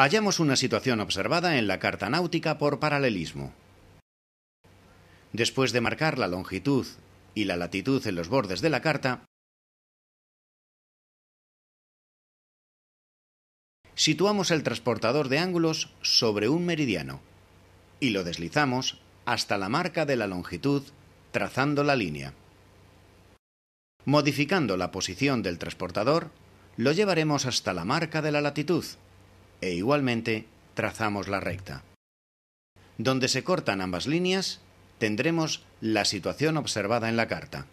hallamos una situación observada en la carta náutica por paralelismo. Después de marcar la longitud y la latitud en los bordes de la carta, situamos el transportador de ángulos sobre un meridiano y lo deslizamos hasta la marca de la longitud trazando la línea. Modificando la posición del transportador, lo llevaremos hasta la marca de la latitud, e igualmente trazamos la recta. Donde se cortan ambas líneas, tendremos la situación observada en la carta.